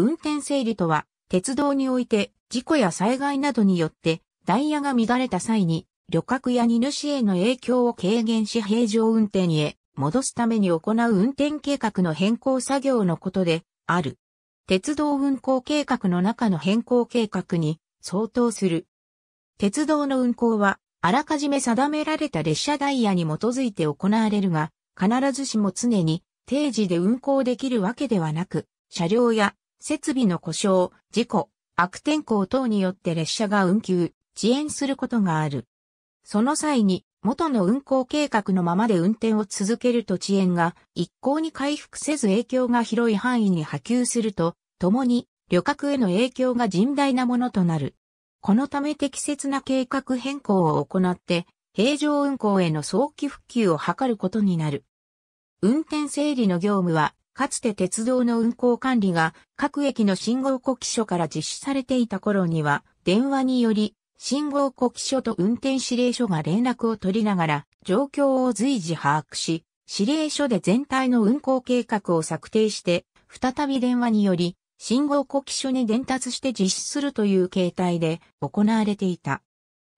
運転整理とは、鉄道において事故や災害などによってダイヤが乱れた際に、旅客や荷主への影響を軽減し平常運転へ戻すために行う運転計画の変更作業のことである。鉄道運行計画の中の変更計画に相当する。鉄道の運行は、あらかじめ定められた列車ダイヤに基づいて行われるが、必ずしも常に定時で運行できるわけではなく、車両や設備の故障、事故、悪天候等によって列車が運休、遅延することがある。その際に、元の運行計画のままで運転を続けると遅延が一向に回復せず影響が広い範囲に波及すると、共に旅客への影響が甚大なものとなる。このため適切な計画変更を行って、平常運行への早期復旧を図ることになる。運転整理の業務はかつて鉄道の運行管理が各駅の信号呼気所から実施されていた頃には、電話により、信号呼気所と運転指令所が連絡を取りながら、状況を随時把握し、指令所で全体の運行計画を策定して、再び電話により、信号呼気所に伝達して実施するという形態で行われていた。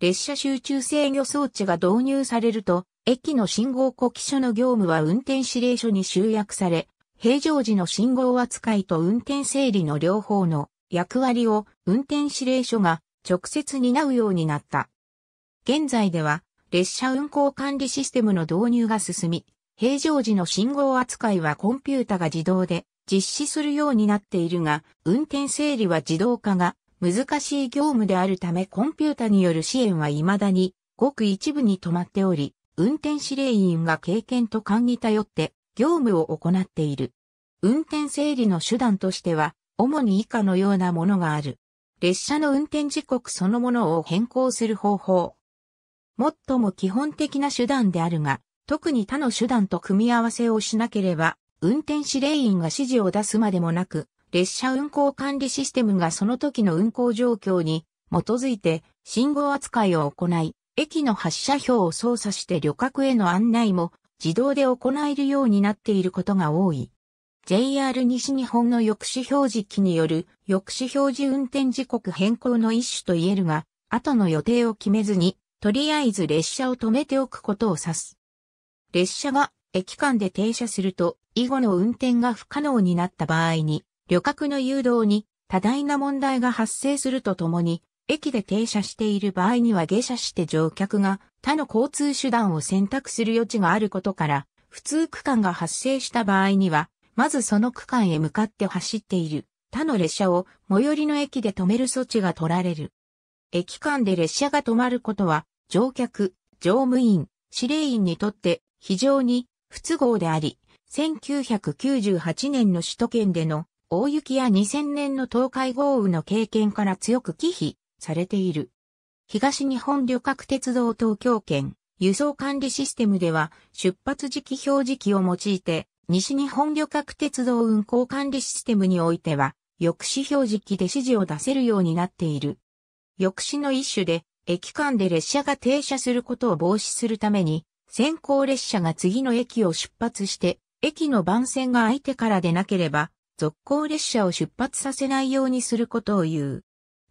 列車集中制御装置が導入されると、駅の信号呼気所の業務は運転指令所に集約され、平常時の信号扱いと運転整理の両方の役割を運転指令所が直接担うようになった。現在では列車運行管理システムの導入が進み、平常時の信号扱いはコンピュータが自動で実施するようになっているが、運転整理は自動化が難しい業務であるためコンピュータによる支援は未だにごく一部に止まっており、運転指令員が経験と勘に頼って業務を行っている。運転整理の手段としては、主に以下のようなものがある。列車の運転時刻そのものを変更する方法。最も基本的な手段であるが、特に他の手段と組み合わせをしなければ、運転指令員が指示を出すまでもなく、列車運行管理システムがその時の運行状況に基づいて信号扱いを行い、駅の発車表を操作して旅客への案内も自動で行えるようになっていることが多い。JR 西日本の抑止表示機による抑止表示運転時刻変更の一種と言えるが、後の予定を決めずに、とりあえず列車を止めておくことを指す。列車が駅間で停車すると、以後の運転が不可能になった場合に、旅客の誘導に多大な問題が発生するとともに、駅で停車している場合には下車して乗客が他の交通手段を選択する余地があることから、普通区間が発生した場合には、まずその区間へ向かって走っている他の列車を最寄りの駅で止める措置が取られる。駅間で列車が止まることは、乗客、乗務員、司令員にとって非常に不都合であり、1998年の首都圏での大雪や2000年の東海豪雨の経験から強く忌避されている。東日本旅客鉄道東京圏輸送管理システムでは出発時期表示器を用いて西日本旅客鉄道運行管理システムにおいては抑止表示器で指示を出せるようになっている。抑止の一種で駅間で列車が停車することを防止するために先行列車が次の駅を出発して駅の番線が相手からでなければ続行列車を出発させないようにすることを言う。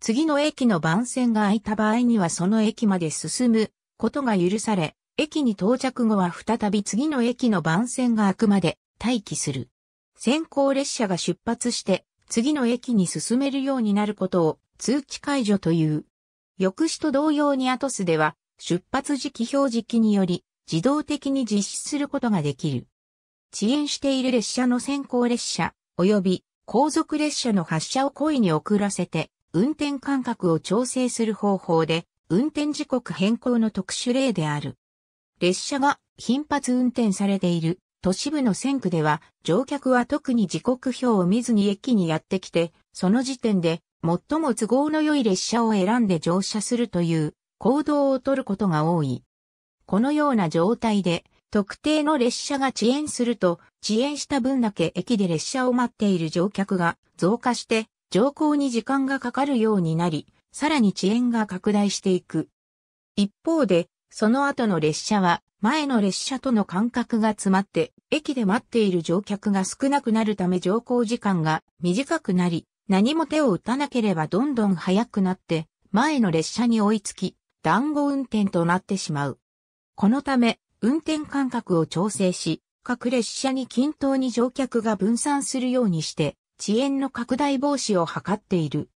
次の駅の番線が空いた場合にはその駅まで進むことが許され、駅に到着後は再び次の駅の番線が空くまで待機する。先行列車が出発して次の駅に進めるようになることを通知解除という。翌日と同様にアトスでは出発時期表示器により自動的に実施することができる。遅延している列車の先行列車及び後続列車の発車を故意に遅らせて運転間隔を調整する方法で、運転時刻変更の特殊例である。列車が頻発運転されている都市部の線区では、乗客は特に時刻表を見ずに駅にやってきて、その時点で最も都合の良い列車を選んで乗車するという行動をとることが多い。このような状態で、特定の列車が遅延すると、遅延した分だけ駅で列車を待っている乗客が増加して、乗降に時間がかかるようになり、さらに遅延が拡大していく。一方で、その後の列車は前の列車との間隔が詰まって、駅で待っている乗客が少なくなるため乗降時間が短くなり、何も手を打たなければどんどん速くなって、前の列車に追いつき、団子運転となってしまう。このため、運転間隔を調整し、各列車に均等に乗客が分散するようにして、遅延の拡大防止を図っている。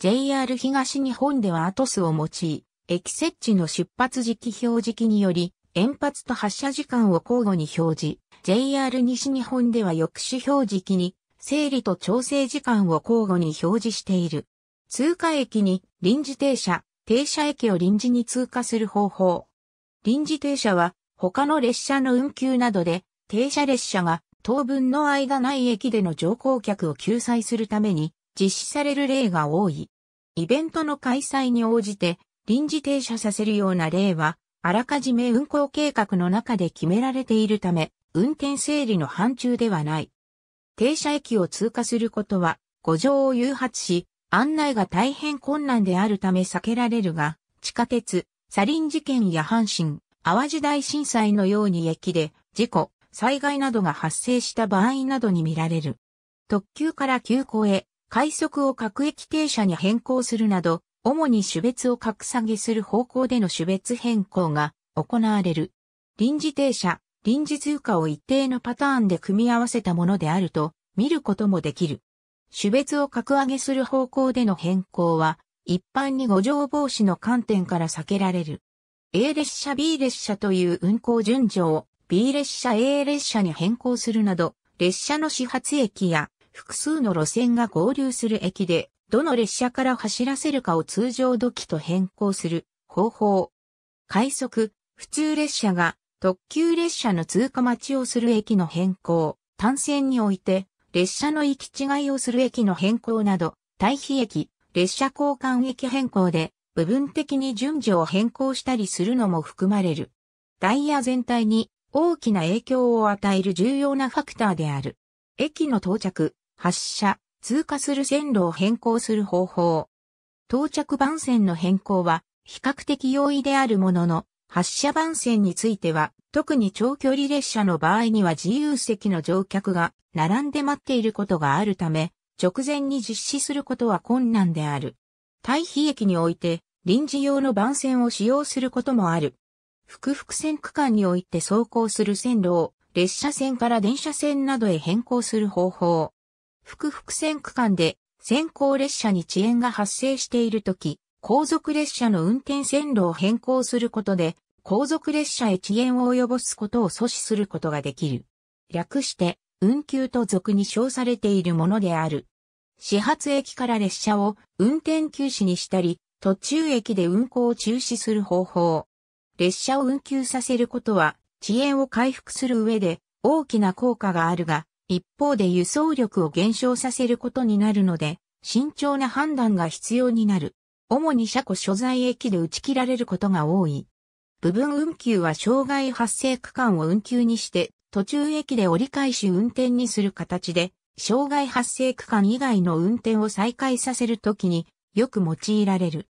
JR 東日本ではアトスを用い、駅設置の出発時期表示器により、延発と発射時間を交互に表示、JR 西日本では抑止表示器に、整理と調整時間を交互に表示している。通過駅に臨時停車、停車駅を臨時に通過する方法。臨時停車は他の列車の運休などで停車列車が当分の間ない駅での乗降客を救済するために実施される例が多い。イベントの開催に応じて臨時停車させるような例は、あらかじめ運行計画の中で決められているため、運転整理の範疇ではない。停車駅を通過することは、五条を誘発し、案内が大変困難であるため避けられるが、地下鉄、サリン事件や阪神、淡路大震災のように駅で、事故、災害などが発生した場合などに見られる。特急から急行へ、快速を各駅停車に変更するなど、主に種別を格下げする方向での種別変更が行われる。臨時停車、臨時通貨を一定のパターンで組み合わせたものであると見ることもできる。種別を格上げする方向での変更は、一般に五条防止の観点から避けられる。A 列車 B 列車という運行順序を B 列車 A 列車に変更するなど、列車の始発駅や複数の路線が合流する駅で、どの列車から走らせるかを通常時と変更する方法。快速、普通列車が特急列車の通過待ちをする駅の変更、単線において列車の行き違いをする駅の変更など、対比駅、列車交換駅変更で部分的に順序を変更したりするのも含まれる。ダイヤ全体に大きな影響を与える重要なファクターである。駅の到着、発車、通過する線路を変更する方法。到着番線の変更は比較的容易であるものの、発車番線については、特に長距離列車の場合には自由席の乗客が並んで待っていることがあるため、直前に実施することは困難である。対比駅において、臨時用の番線を使用することもある。複々線区間において走行する線路を列車線から電車線などへ変更する方法。複々線区間で先行列車に遅延が発生しているとき、後続列車の運転線路を変更することで、後続列車へ遅延を及ぼすことを阻止することができる。略して、運休と俗に称されているものである。始発駅から列車を運転休止にしたり、途中駅で運行を中止する方法。列車を運休させることは遅延を回復する上で大きな効果があるが、一方で輸送力を減少させることになるので、慎重な判断が必要になる。主に車庫所在駅で打ち切られることが多い。部分運休は障害発生区間を運休にして、途中駅で折り返し運転にする形で、障害発生区間以外の運転を再開させるときによく用いられる。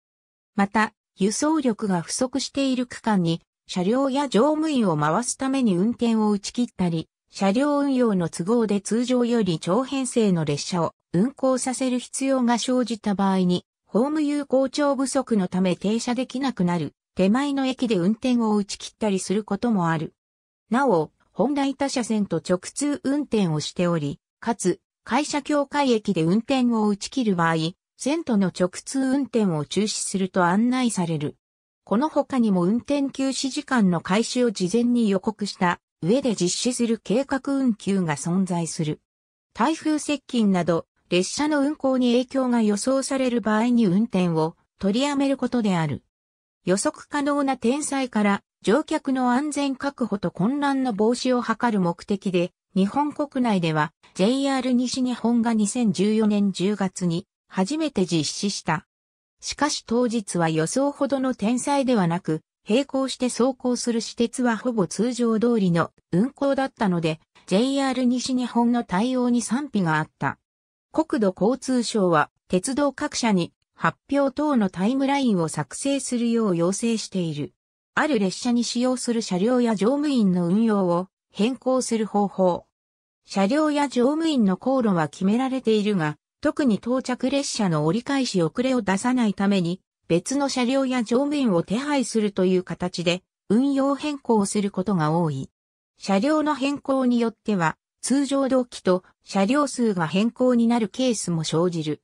また、輸送力が不足している区間に、車両や乗務員を回すために運転を打ち切ったり、車両運用の都合で通常より長編成の列車を運行させる必要が生じた場合に、ホーム有効調不足のため停車できなくなる、手前の駅で運転を打ち切ったりすることもある。なお、本来他車線と直通運転をしており、かつ、会社協会駅で運転を打ち切る場合、セントの直通運転を中止すると案内される。この他にも運転休止時間の開始を事前に予告した上で実施する計画運休が存在する。台風接近など列車の運行に影響が予想される場合に運転を取りやめることである。予測可能な天災から乗客の安全確保と混乱の防止を図る目的で、日本国内では JR 西日本が2014年10月に初めて実施した。しかし当日は予想ほどの天災ではなく、並行して走行する私鉄はほぼ通常通りの運行だったので、JR 西日本の対応に賛否があった。国土交通省は鉄道各社に発表等のタイムラインを作成するよう要請している。ある列車に使用する車両や乗務員の運用を変更する方法。車両や乗務員の航路は決められているが、特に到着列車の折り返し遅れを出さないために、別の車両や乗務員を手配するという形で、運用変更をすることが多い。車両の変更によっては、通常同期と車両数が変更になるケースも生じる。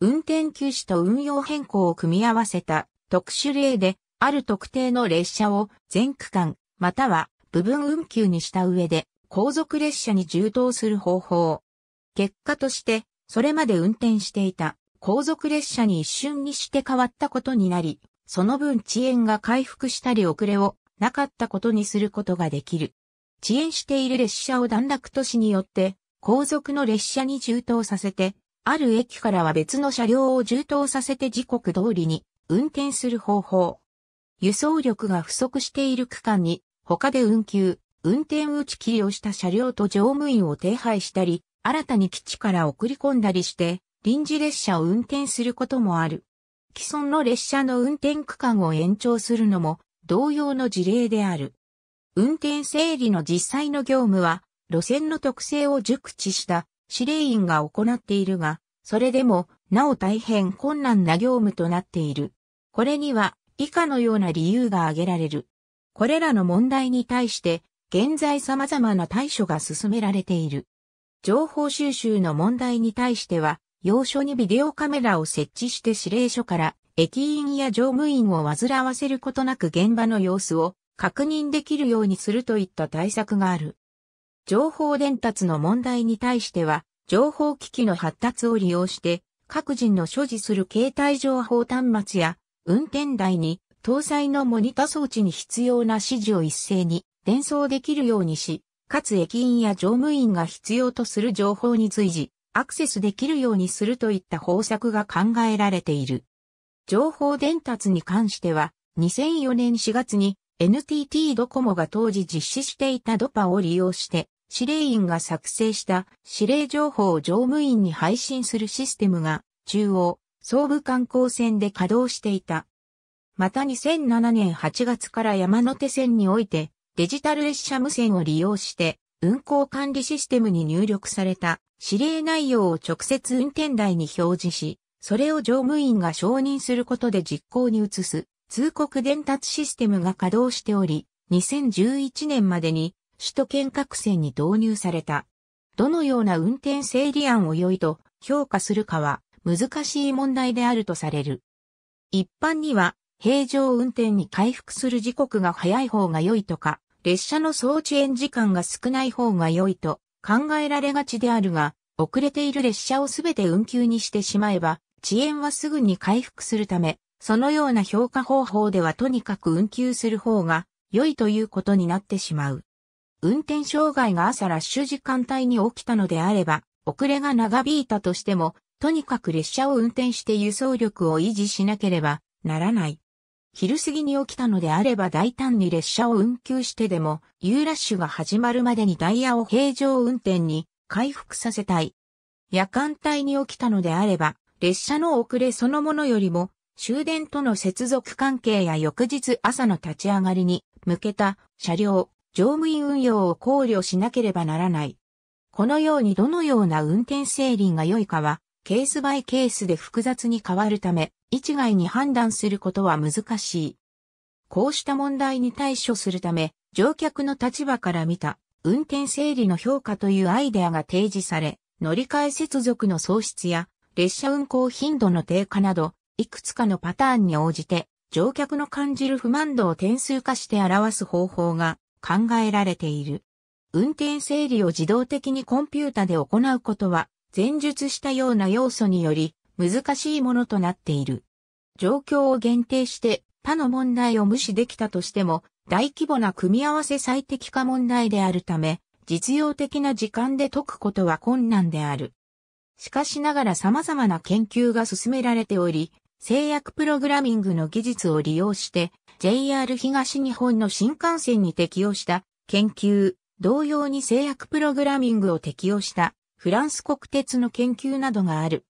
運転休止と運用変更を組み合わせた特殊例で、ある特定の列車を全区間、または部分運休にした上で、後続列車に充当する方法。結果として、それまで運転していた後続列車に一瞬にして変わったことになり、その分遅延が回復したり遅れをなかったことにすることができる。遅延している列車を段落都市によって後続の列車に充当させて、ある駅からは別の車両を充当させて時刻通りに運転する方法。輸送力が不足している区間に他で運休、運転打ち切りをした車両と乗務員を手配したり、新たに基地から送り込んだりして、臨時列車を運転することもある。既存の列車の運転区間を延長するのも同様の事例である。運転整理の実際の業務は、路線の特性を熟知した司令員が行っているが、それでも、なお大変困難な業務となっている。これには、以下のような理由が挙げられる。これらの問題に対して、現在様々な対処が進められている。情報収集の問題に対しては、要所にビデオカメラを設置して指令所から駅員や乗務員を煩わせることなく現場の様子を確認できるようにするといった対策がある。情報伝達の問題に対しては、情報機器の発達を利用して、各人の所持する携帯情報端末や運転台に搭載のモニタ装置に必要な指示を一斉に伝送できるようにし、かつ駅員や乗務員が必要とする情報に随時、アクセスできるようにするといった方策が考えられている。情報伝達に関しては、2004年4月に NTT ドコモが当時実施していたドパを利用して、指令員が作成した指令情報を乗務員に配信するシステムが中央、総武観光線で稼働していた。また2007年8月から山手線においてデジタル列車無線を利用して運行管理システムに入力された指令内容を直接運転台に表示し、それを乗務員が承認することで実行に移す通告伝達システムが稼働しており、2011年までに首都圏各線に導入された。どのような運転整理案を良いと評価するかは難しい問題であるとされる。一般には平常運転に回復する時刻が早い方が良いとか、列車の総遅延時間が少ない方が良いと考えられがちであるが、遅れている列車をすべて運休にしてしまえば、遅延はすぐに回復するため、そのような評価方法ではとにかく運休する方が良いということになってしまう。運転障害が朝ラッシュ時間帯に起きたのであれば、遅れが長引いたとしても、とにかく列車を運転して輸送力を維持しなければならない。昼過ぎに起きたのであれば大胆に列車を運休してでも、ーラッシュが始まるまでにダイヤを平常運転に回復させたい。夜間帯に起きたのであれば、列車の遅れそのものよりも、終電との接続関係や翌日朝の立ち上がりに向けた車両、乗務員運用を考慮しなければならない。このようにどのような運転整理が良いかはケースバイケースで複雑に変わるため、一概に判断することは難しい。こうした問題に対処するため、乗客の立場から見た、運転整理の評価というアイデアが提示され、乗り換え接続の喪失や、列車運行頻度の低下など、いくつかのパターンに応じて、乗客の感じる不満度を点数化して表す方法が考えられている。運転整理を自動的にコンピュータで行うことは前述したような要素により難しいものとなっている。状況を限定して他の問題を無視できたとしても大規模な組み合わせ最適化問題であるため実用的な時間で解くことは困難である。しかしながら様々な研究が進められており、制約プログラミングの技術を利用して JR 東日本の新幹線に適用した研究、同様に制約プログラミングを適用したフランス国鉄の研究などがある。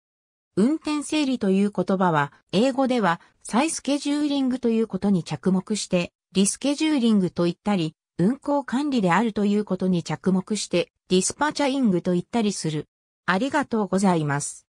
運転整理という言葉は、英語では再スケジューリングということに着目して、リスケジューリングと言ったり、運行管理であるということに着目して、ディスパチャイングと言ったりする。ありがとうございます。